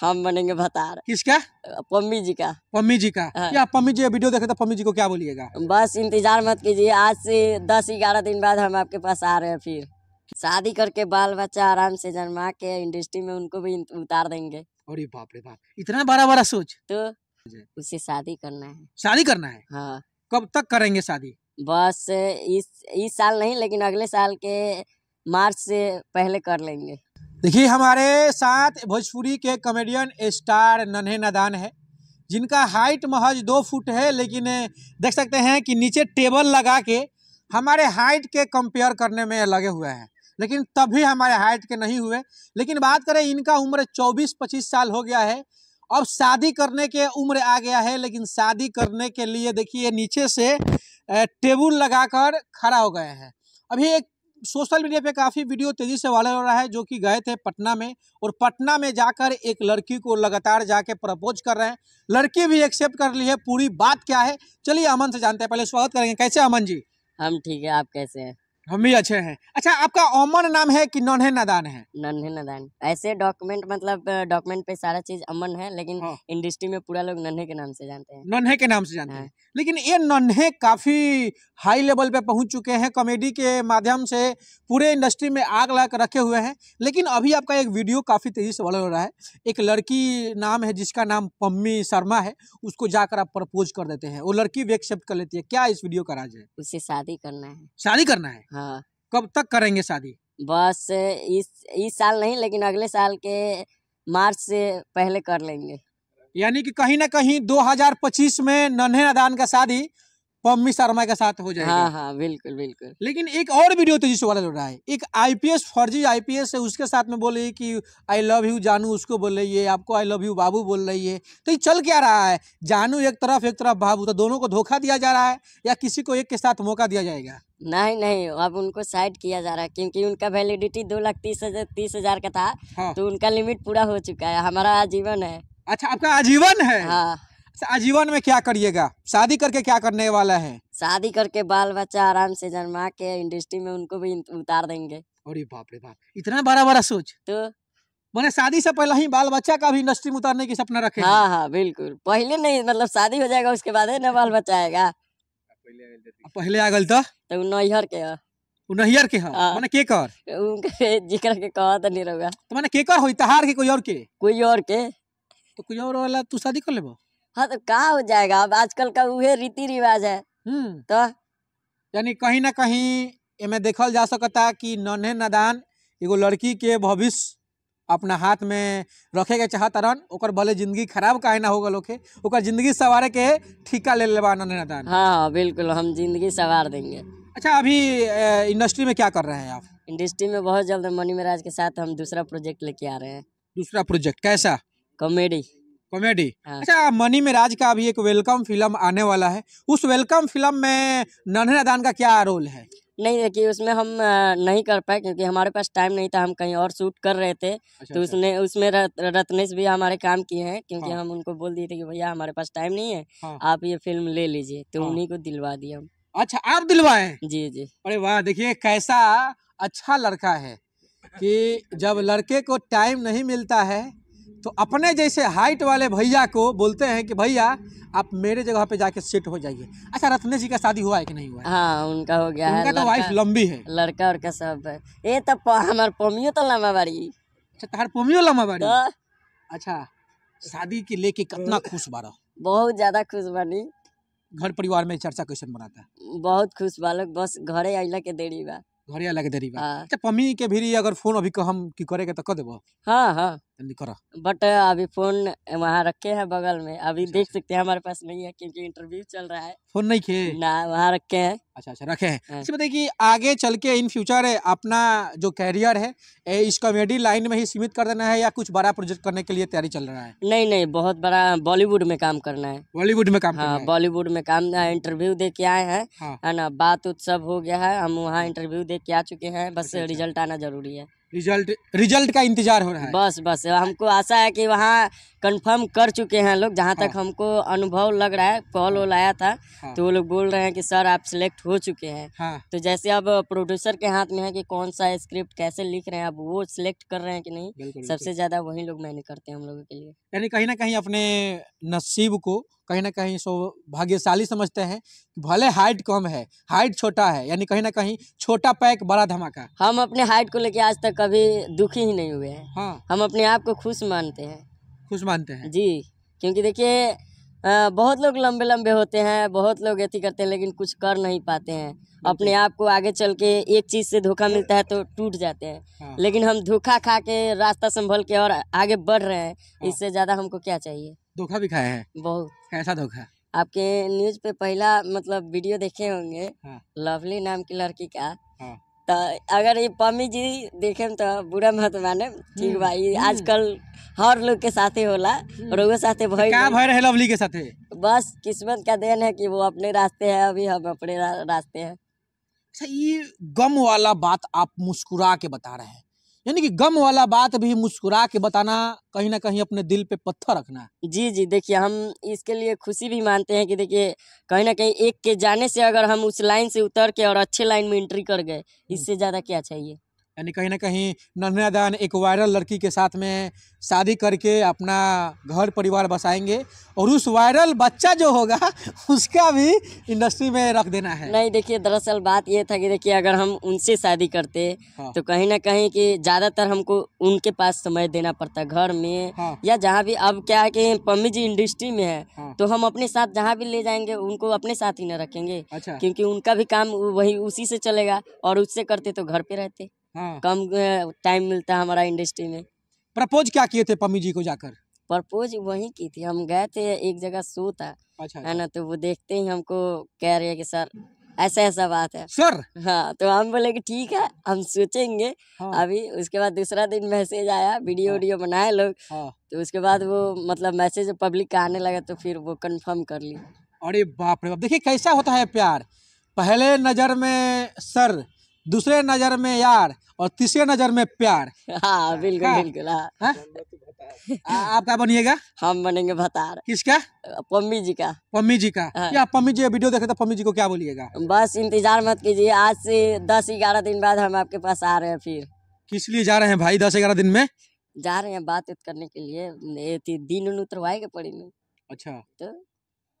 हम बनेंगे भतार किसका पम्मी जी का पम्मी जी का हाँ। या पम्मी जी वीडियो देखे तो पम्मी जी को क्या बोलिएगा बस इंतजार मत कीजिए आज से दस ग्यारह दिन बाद हम आपके पास आ रहे हैं फिर शादी करके बाल बच्चा आराम से जन्मा के इंडस्ट्री में उनको भी उतार देंगे ये बाप रे बाप इतना बड़ा बड़ा सोच तो उसे शादी करना है शादी करना है हाँ कब तक करेंगे शादी बस इस इस साल नहीं लेकिन अगले साल के मार्च से पहले कर लेंगे देखिए हमारे साथ भोजपुरी के कॉमेडियन स्टार नन्हे नदान है जिनका हाइट महज दो फुट है लेकिन देख सकते हैं कि नीचे टेबल लगा के हमारे हाइट के कंपेयर करने में लगे हुए हैं लेकिन तभी हमारे हाइट के नहीं हुए लेकिन बात करें इनका उम्र 24-25 साल हो गया है अब शादी करने के उम्र आ गया है लेकिन शादी करने के लिए देखिए नीचे से टेबल लगाकर खड़ा हो गए हैं अभी एक सोशल मीडिया पे काफ़ी वीडियो तेज़ी से वायरल हो रहा है जो कि गए थे पटना में और पटना में जाकर एक लड़की को लगातार जाके प्रपोज कर रहे हैं लड़की भी एक्सेप्ट कर ली है पूरी बात क्या है चलिए अमन से जानते हैं पहले स्वागत करेंगे कैसे अमन जी हम ठीक है आप कैसे हैं हम भी अच्छे हैं अच्छा आपका अमन नाम है कि नन्हे नदान है नन्हे नदान ऐसे डॉक्यूमेंट मतलब डॉक्यूमेंट पे सारा चीज अमन है लेकिन हाँ। इंडस्ट्री में पूरा लोग नन्हे के नाम से जानते हैं नन्हे के नाम से जानते हाँ। हैं लेकिन ये नन्हे काफी हाई लेवल पे पहुंच चुके हैं कॉमेडी के माध्यम से पूरे इंडस्ट्री में आग ला कर रखे हुए हैं लेकिन अभी आपका एक वीडियो काफी तेजी से वायरल हो रहा है एक लड़की नाम है जिसका नाम पम्मी शर्मा है उसको जाकर आप प्रपोज कर देते हैं वो लड़की भी एक्सेप्ट कर लेती है क्या इस वीडियो का राज है उससे शादी करना है शादी करना है हाँ कब तक करेंगे शादी बस इस इस साल नहीं लेकिन अगले साल के मार्च से पहले कर लेंगे यानी कि कहीं ना कहीं 2025 में नन्हे नादान का शादी पम्मी शर्मा के साथ हो जाएगा हाँ हाँ बिल्कुल बिल्कुल लेकिन एक और वीडियो तेजी तो से वायरल हो रहा है एक आईपीएस फर्जी आईपीएस है उसके साथ में बोल रही है कि आई लव यू जानू उसको बोल रही है आपको आई लव यू बाबू बोल रही है तो ये चल क्या रहा है जानू एक तरफ एक तरफ बाबू तो दोनों को धोखा दिया जा रहा है या किसी को एक के साथ मौका दिया जाएगा नहीं नहीं अब उनको साइड किया जा रहा है क्योंकि उनका वैलिडिटी दो लाख तीस हजार तीस हजार का था हाँ। तो उनका लिमिट पूरा हो चुका है हमारा आजीवन है अच्छा आपका आजीवन है हाँ आजीवन में क्या करिएगा शादी करके क्या करने वाला है शादी करके बाल बच्चा आराम से जन्मा के इंडस्ट्री में उनको भी उतार देंगे अरे बाप रे बाप इतना बड़ा बड़ा सोच तो मैंने शादी से पहले ही बाल बच्चा का भी इंडस्ट्री में उतारने की सपना रखे हाँ हाँ बिल्कुल पहले नहीं मतलब शादी हो जाएगा उसके बाद ना बाल बच्चा आएगा पहले आ गल तो, तो नैहर के नैहर के हाँ माने केकर जिक्र के कहत नहीं रहूगा तो माने केकर हो तहार के कोई और के कोई और के तो कोई और वाला तू शादी कर लेबो हाँ तो कहा हो जाएगा अब आजकल का वह रीति रिवाज है हम्म। तो यानी कहीं ना कहीं इमें देखल जा सकता कि नन्हे नदान एगो लड़की के भविष्य अपना हाथ में रखे के चाहत रन ओकर भले जिंदगी खराब काहे ना हो गल ओके ओकर जिंदगी सवारे के ठीका ले लेबा नन्हे नदान हाँ, हाँ बिल्कुल हम जिंदगी सवार देंगे अच्छा अभी इंडस्ट्री में क्या कर रहे हैं आप इंडस्ट्री में बहुत जल्द मनी मिराज के साथ हम दूसरा प्रोजेक्ट लेके आ रहे हैं दूसरा प्रोजेक्ट कैसा कॉमेडी कॉमेडी हाँ। अच्छा मनी में राज का अभी एक वेलकम फिल्म आने वाला है उस वेलकम फिल्म में नन्हे नादान का क्या रोल है नहीं देखिए उसमें हम नहीं कर पाए क्योंकि हमारे पास टाइम नहीं था हम कहीं और शूट कर रहे थे अच्छा, तो अच्छा। उसने उसमें रत्नेश भी हमारे काम किए हैं क्योंकि हाँ। हम उनको बोल दिए थे कि भैया हमारे पास टाइम नहीं है हाँ। आप ये फिल्म ले लीजिए तो हाँ। उन्हीं को दिलवा दिया हम अच्छा आप दिलवाए जी जी अरे वाह देखिए कैसा अच्छा लड़का है कि जब लड़के को टाइम नहीं मिलता है तो अपने जैसे हाइट वाले भैया को बोलते हैं कि भैया आप मेरे जगह पे जाके सेट हो जाइए अच्छा रत्नेश जी का शादी हुआ है कि नहीं हुआ है? हाँ उनका हो गया उनका है तो वाइफ लंबी है लड़का और सब है ये तो हमारे पोमियो तो लम्बा बड़ी अच्छा तहार पोमियो लम्बा बाड़ी तो? अच्छा शादी के लेके कितना खुश बारह बहुत ज्यादा खुश बनी घर परिवार में चर्चा कैसे बनाता है बहुत खुश बालक बस घरे आइला के देरी बा घरिया लगे देरी बा हाँ। अच्छा पम्मी के भी अगर फोन अभी हम की करे के तो क देबो हाँ हाँ जल्दी करो बट अभी फोन वहाँ रखे हैं बगल में अभी अच्छा। देख सकते हैं हमारे पास नहीं है क्योंकि इंटरव्यू चल रहा है फोन नहीं खे ना वहां रखे हैं अच्छा अच्छा रखे हैं बताइए हाँ। कि आगे चल के इन फ्यूचर अपना जो कैरियर है ए, इस कॉमेडी लाइन में ही सीमित कर देना है या कुछ बड़ा प्रोजेक्ट करने के लिए तैयारी चल रहा है नहीं नहीं बहुत बड़ा बॉलीवुड में काम करना है बॉलीवुड में काम हाँ बॉलीवुड में काम हाँ, इंटरव्यू दे के आए हैं हाँ। है ना बात उत्सव हो गया है हम वहाँ इंटरव्यू दे के आ चुके हैं बस अच्छा, अच्छा। रिजल्ट आना जरूरी है रिजल्ट रिजल्ट का इंतजार हो रहा है बस बस हमको आशा है कि वहाँ कंफर्म कर चुके हैं लोग जहाँ तक हाँ। हमको अनुभव लग रहा है कॉल हाँ। वॉल आया था हाँ। तो वो लोग बोल रहे हैं कि सर आप सिलेक्ट हो चुके हैं हाँ। तो जैसे अब प्रोड्यूसर के हाथ में है कि कौन सा स्क्रिप्ट कैसे लिख रहे हैं अब वो सिलेक्ट कर रहे हैं कि नहीं सबसे ज़्यादा वही लोग मैंने करते हैं हम लोगों के लिए यानी कहीं ना कहीं अपने नसीब को कहीं ना कहीं भाग्यशाली समझते हैं कि भले हाइट कम है हाइट छोटा है यानी कहीं ना कहीं छोटा पैक बड़ा धमाका हम अपने हाइट को लेकर आज तक कभी दुखी ही नहीं हुए हैं हाँ हम अपने आप को खुश मानते हैं खुश मानते हैं जी क्योंकि देखिए बहुत लोग लंबे लंबे होते हैं बहुत लोग ऐसी करते हैं लेकिन कुछ कर नहीं पाते हैं अपने आप को आगे चल के एक चीज़ से धोखा मिलता है तो टूट जाते हैं हाँ। लेकिन हम धोखा खा के रास्ता संभल के और आगे बढ़ रहे हैं हाँ। इससे ज़्यादा हमको क्या चाहिए धोखा भी खाया है बहुत कैसा धोखा आपके न्यूज पे पहला मतलब वीडियो देखे होंगे हाँ। लवली नाम की लड़की का हाँ। तो अगर ये पम्मी जी देखे तो बुरा मत माने ठीक हम्म, भाई हम्म। आजकल हर लोग के ही होला हम्म। रोगो साथ भय क्या भाई रहे लवली के साथे बस किस्मत का देन है कि वो अपने रास्ते है अभी हम अपने रास्ते हैं अच्छा ये गम वाला बात आप मुस्कुरा के बता रहे हैं यानी कि गम वाला बात भी मुस्कुरा के बताना कहीं ना कहीं अपने दिल पे पत्थर रखना जी जी देखिए हम इसके लिए खुशी भी मानते हैं कि देखिए कहीं ना कहीं एक के जाने से अगर हम उस लाइन से उतर के और अच्छे लाइन में एंट्री कर गए इससे ज़्यादा क्या चाहिए यानी कहीं ना कहीं नन्हा दान एक वायरल लड़की के साथ में शादी करके अपना घर परिवार बसाएंगे और उस वायरल बच्चा जो होगा उसका भी इंडस्ट्री में रख देना है नहीं देखिए दरअसल बात ये था कि देखिए अगर हम उनसे शादी करते हाँ। तो कहीं ना कहीं कि ज़्यादातर हमको उनके पास समय देना पड़ता घर में हाँ। या जहाँ भी अब क्या है कि पम्मी जी इंडस्ट्री में है हाँ। तो हम अपने साथ जहाँ भी ले जाएंगे उनको अपने साथ ही न रखेंगे अच्छा। क्योंकि उनका भी काम वही उसी से चलेगा और उससे करते तो घर पे रहते हाँ। कम टाइम मिलता है हमारा इंडस्ट्री में प्रपोज क्या किए थे पम्मी जी को जाकर प्रपोज वही की थी हम गए थे एक जगह शो था अच्छा, है अच्छा। ना तो वो देखते ही हमको कह रहे हैं कि सर ऐसा ऐसा बात है सर हाँ तो हम बोले कि ठीक है हम सोचेंगे हाँ। अभी उसके बाद दूसरा दिन मैसेज आया वीडियो वीडियो हाँ। बनाए लोग हाँ। तो उसके बाद वो मतलब मैसेज पब्लिक का आने लगा तो फिर वो कंफर्म कर ली अरे बाप रे बाप देखिए कैसा होता है प्यार पहले नज़र में सर दूसरे नज़र में यार और तीसरे नजर में प्यार हाँ बिल्कुल हाँ। बिल्कुल हाँ, हाँ? आप क्या बनिएगा हम बनेंगे भतार किसका पम्मी जी का पम्मी जी का हाँ। या पम्मी जी वीडियो देखे तो पम्मी जी को क्या बोलिएगा बस इंतजार मत कीजिए आज से दस ग्यारह दिन बाद हम आपके पास आ रहे हैं फिर किस लिए जा रहे हैं भाई दस ग्यारह दिन में जा रहे हैं बात करने के लिए दिन उतरवाएगा पड़ी अच्छा तो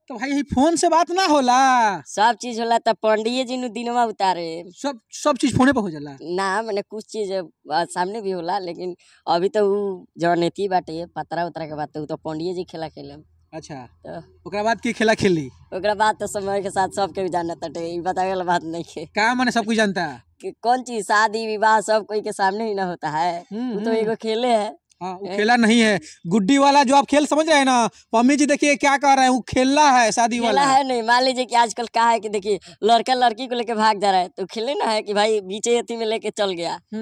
तो भाई यही फोन से बात ना होला सब चीज होला तब पंडित जी नु दिनवा उतारे सब सब चीज फोने पे हो जाला ना मैंने कुछ चीज सामने भी होला लेकिन अभी तो ऊ जवन एथी बाटे पतरा उतरा के बात तो पंडित जी खेला खेले अच्छा तो ओकरा बाद की खेला खेली ओकरा बाद तो समय के साथ सबके भी जानत बाटे ई बतावे वाला बात नहीं है का माने सब कुछ जानता है कौन चीज शादी विवाह सब कोई के सामने ही ना होता है हम्म, तो हम्म। एगो खेले है हाँ वो खेला नहीं है गुड्डी वाला जो आप खेल समझ रहे हैं ना पम्मी जी देखिए क्या कह रहे हैं वो खेलना है शादी वाला है नहीं मान लीजिए कि आजकल कहा है कि देखिए लड़का लड़की को लेके भाग जा रहा है तो खेले ना है कि भाई बीचे में लेके चल गया हम्म।